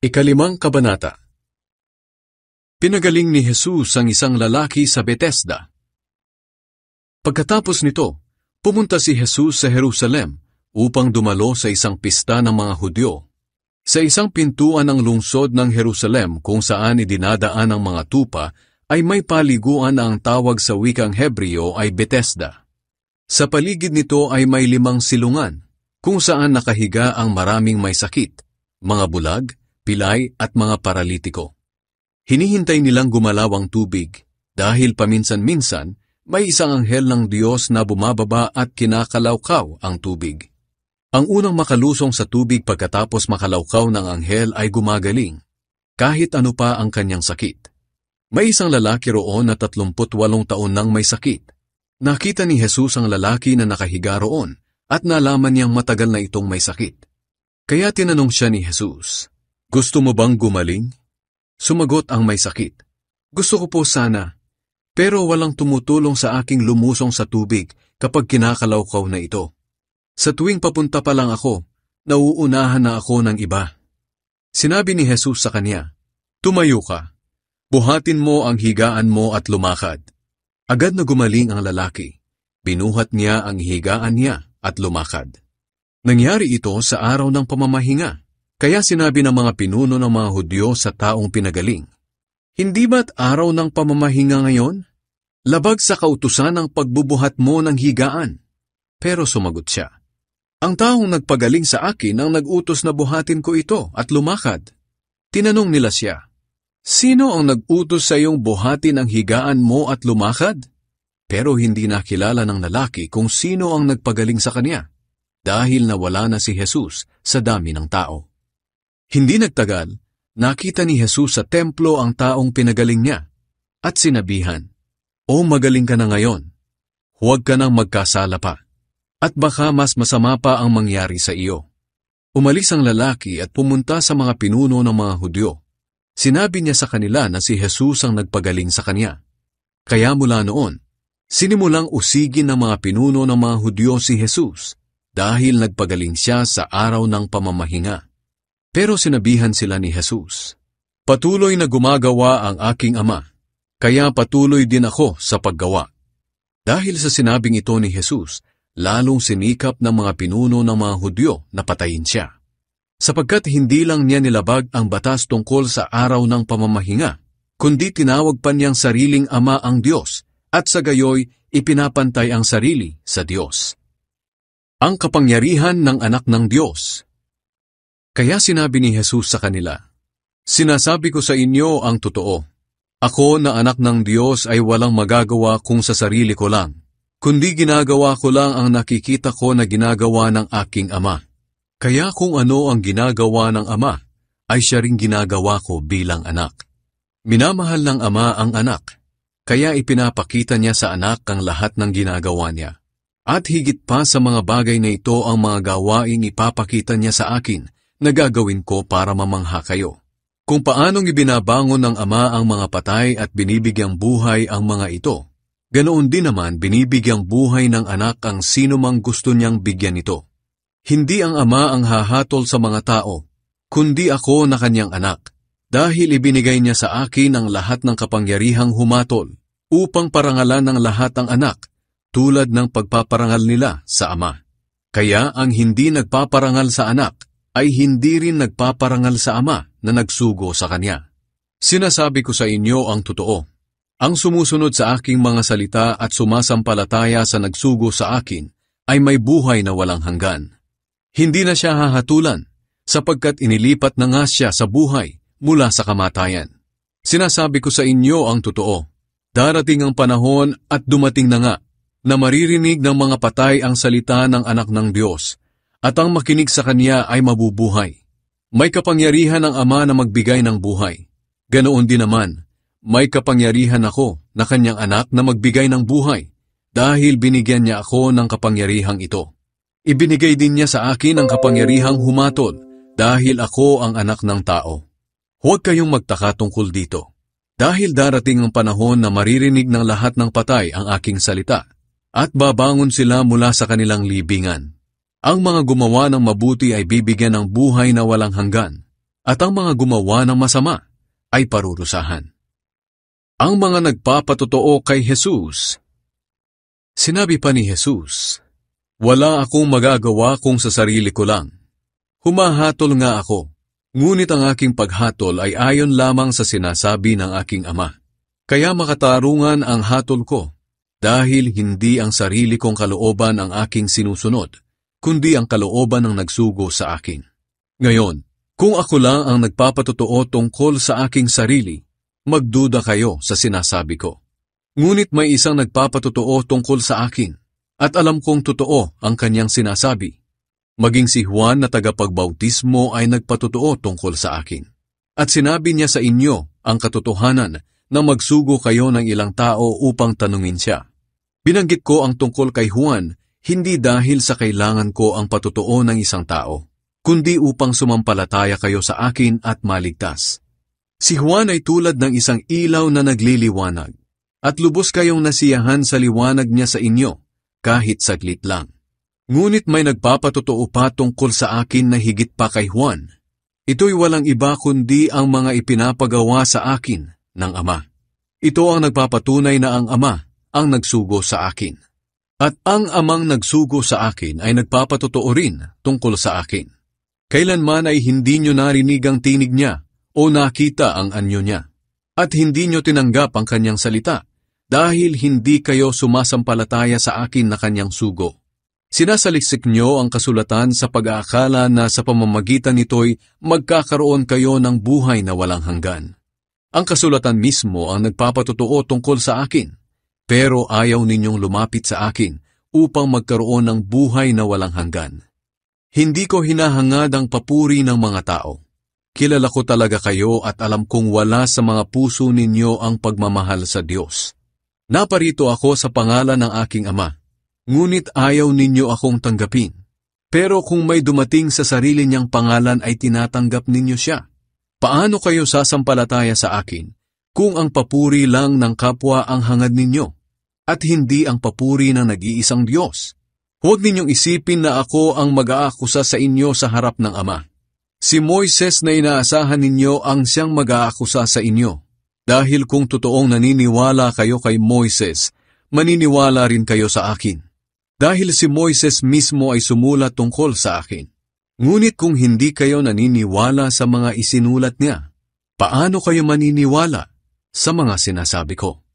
Ikalimang Kabanata Pinagaling ni Jesus ang isang lalaki sa Bethesda. Pagkatapos nito, pumunta si Jesus sa Jerusalem upang dumalo sa isang pista ng mga Hudyo. Sa isang pintuan ng lungsod ng Jerusalem kung saan idinadaan ang mga tupa ay may paliguan na ang tawag sa wikang Hebreo ay Bethesda. Sa paligid nito ay may limang silungan kung saan nakahiga ang maraming may sakit, mga bulag, pilay at mga paralitiko. Hinihintay nilang gumalaw ang tubig dahil paminsan-minsan may isang anghel ng Diyos na bumababa at kinakalawkaw ang tubig. Ang unang makalusong sa tubig pagkatapos makalawkaw ng anghel ay gumagaling, kahit ano pa ang kanyang sakit. May isang lalaki roon na 38 taon nang may sakit. Nakita ni Jesus ang lalaki na nakahiga roon at nalaman niyang matagal na itong may sakit. Kaya tinanong siya ni Jesus, gusto mo bang gumaling? Sumagot ang may sakit. Gusto ko po sana, pero walang tumutulong sa aking lumusong sa tubig kapag kinakalawkaw na ito. Sa tuwing papunta pa lang ako, nauunahan na ako ng iba. Sinabi ni Jesus sa kanya, Tumayo ka, buhatin mo ang higaan mo at lumakad. Agad na gumaling ang lalaki. Binuhat niya ang higaan niya at lumakad. Nangyari ito sa araw ng pamamahinga kaya sinabi ng mga pinuno ng mga Hudyo sa taong pinagaling, Hindi ba't araw ng pamamahinga ngayon? Labag sa kautusan ang pagbubuhat mo ng higaan. Pero sumagot siya, Ang taong nagpagaling sa akin ang nagutos na buhatin ko ito at lumakad. Tinanong nila siya, Sino ang nagutos sa iyong buhatin ang higaan mo at lumakad? Pero hindi nakilala ng lalaki kung sino ang nagpagaling sa kanya dahil nawala na si Jesus sa dami ng tao. Hindi nagtagal, nakita ni Jesus sa templo ang taong pinagaling niya at sinabihan, O magaling ka na ngayon, huwag ka nang magkasala pa, at baka mas masama pa ang mangyari sa iyo. Umalis ang lalaki at pumunta sa mga pinuno ng mga Hudyo. Sinabi niya sa kanila na si Jesus ang nagpagaling sa kanya. Kaya mula noon, Sinimulang usigin ng mga pinuno ng mga Hudyo si Jesus dahil nagpagaling siya sa araw ng pamamahinga. Pero sinabihan sila ni Jesus, Patuloy na gumagawa ang aking ama, kaya patuloy din ako sa paggawa. Dahil sa sinabing ito ni Jesus, lalong sinikap ng mga pinuno ng mga Hudyo na patayin siya. Sapagkat hindi lang niya nilabag ang batas tungkol sa araw ng pamamahinga, kundi tinawag pa niyang sariling ama ang Diyos at sa gayoy ipinapantay ang sarili sa Diyos. Ang kapangyarihan ng anak ng Diyos kaya sinabi ni Jesus sa kanila, Sinasabi ko sa inyo ang totoo. Ako na anak ng Diyos ay walang magagawa kung sa sarili ko lang, kundi ginagawa ko lang ang nakikita ko na ginagawa ng aking ama. Kaya kung ano ang ginagawa ng ama, ay siya ring ginagawa ko bilang anak. Minamahal ng ama ang anak, kaya ipinapakita niya sa anak ang lahat ng ginagawa niya. At higit pa sa mga bagay na ito ang mga gawaing ipapakita niya sa akin na gagawin ko para mamangha kayo. Kung paanong ibinabangon ng Ama ang mga patay at binibigyang buhay ang mga ito, ganoon din naman binibigyang buhay ng anak ang sino mang gusto niyang bigyan ito. Hindi ang Ama ang hahatol sa mga tao, kundi ako na kanyang anak, dahil ibinigay niya sa akin ang lahat ng kapangyarihang humatol, upang parangalan ng lahat ang anak, tulad ng pagpaparangal nila sa Ama. Kaya ang hindi nagpaparangal sa anak, ay hindi rin nagpaparangal sa ama na nagsugo sa kanya. Sinasabi ko sa inyo ang totoo. Ang sumusunod sa aking mga salita at sumasampalataya sa nagsugo sa akin ay may buhay na walang hanggan. Hindi na siya hahatulan sapagkat inilipat na nga siya sa buhay mula sa kamatayan. Sinasabi ko sa inyo ang totoo. Darating ang panahon at dumating na nga na maririnig ng mga patay ang salita ng anak ng Diyos at ang makinig sa kanya ay mabubuhay. May kapangyarihan ang ama na magbigay ng buhay. Ganoon din naman, may kapangyarihan ako na kanyang anak na magbigay ng buhay dahil binigyan niya ako ng kapangyarihang ito. Ibinigay din niya sa akin ang kapangyarihang humatol dahil ako ang anak ng tao. Huwag kayong magtaka tungkol dito. Dahil darating ang panahon na maririnig ng lahat ng patay ang aking salita at babangon sila mula sa kanilang libingan. Ang mga gumawa ng mabuti ay bibigyan ng buhay na walang hanggan, at ang mga gumawa ng masama ay parurusahan. Ang mga nagpapatotoo kay Jesus Sinabi pa ni Jesus, Wala akong magagawa kung sa sarili ko lang. Humahatol nga ako, ngunit ang aking paghatol ay ayon lamang sa sinasabi ng aking ama. Kaya makatarungan ang hatol ko, dahil hindi ang sarili kong kalooban ang aking sinusunod, kundi ang kalooban ang nagsugo sa akin. Ngayon, kung ako lang ang nagpapatotoo tungkol sa aking sarili, magduda kayo sa sinasabi ko. Ngunit may isang nagpapatotoo tungkol sa akin, at alam kong totoo ang kanyang sinasabi. Maging si Juan na tagapagbautismo ay nagpatotoo tungkol sa akin. At sinabi niya sa inyo ang katotohanan na magsugo kayo ng ilang tao upang tanungin siya. Binanggit ko ang tungkol kay Juan hindi dahil sa kailangan ko ang patutuo ng isang tao, kundi upang sumampalataya kayo sa akin at maligtas. Si Juan ay tulad ng isang ilaw na nagliliwanag, at lubos kayong nasiyahan sa liwanag niya sa inyo, kahit saglit lang. Ngunit may nagpapatotoo pa tungkol sa akin na higit pa kay Juan. Ito'y walang iba kundi ang mga ipinapagawa sa akin ng Ama. Ito ang nagpapatunay na ang Ama ang nagsugo sa akin. At ang amang nagsugo sa akin ay nagpapatotoo rin tungkol sa akin. Kailanman ay hindi nyo narinig ang tinig niya o nakita ang anyo niya. At hindi nyo tinanggap ang kanyang salita dahil hindi kayo sumasampalataya sa akin na kanyang sugo. Sinasaliksik nyo ang kasulatan sa pag-aakala na sa pamamagitan nito'y magkakaroon kayo ng buhay na walang hanggan. Ang kasulatan mismo ang nagpapatotoo tungkol sa akin pero ayaw ninyong lumapit sa akin upang magkaroon ng buhay na walang hanggan. Hindi ko hinahangad ang papuri ng mga tao. Kilala ko talaga kayo at alam kong wala sa mga puso ninyo ang pagmamahal sa Diyos. Naparito ako sa pangalan ng aking ama, ngunit ayaw ninyo akong tanggapin. Pero kung may dumating sa sarili niyang pangalan ay tinatanggap ninyo siya. Paano kayo sasampalataya sa akin kung ang papuri lang ng kapwa ang hangad ninyo? at hindi ang papuri ng nag-iisang Diyos. Huwag ninyong isipin na ako ang mag-aakusa sa inyo sa harap ng Ama. Si Moises na inaasahan ninyo ang siyang mag-aakusa sa inyo. Dahil kung totoong naniniwala kayo kay Moises, maniniwala rin kayo sa akin. Dahil si Moises mismo ay sumulat tungkol sa akin. Ngunit kung hindi kayo naniniwala sa mga isinulat niya, paano kayo maniniwala sa mga sinasabi ko?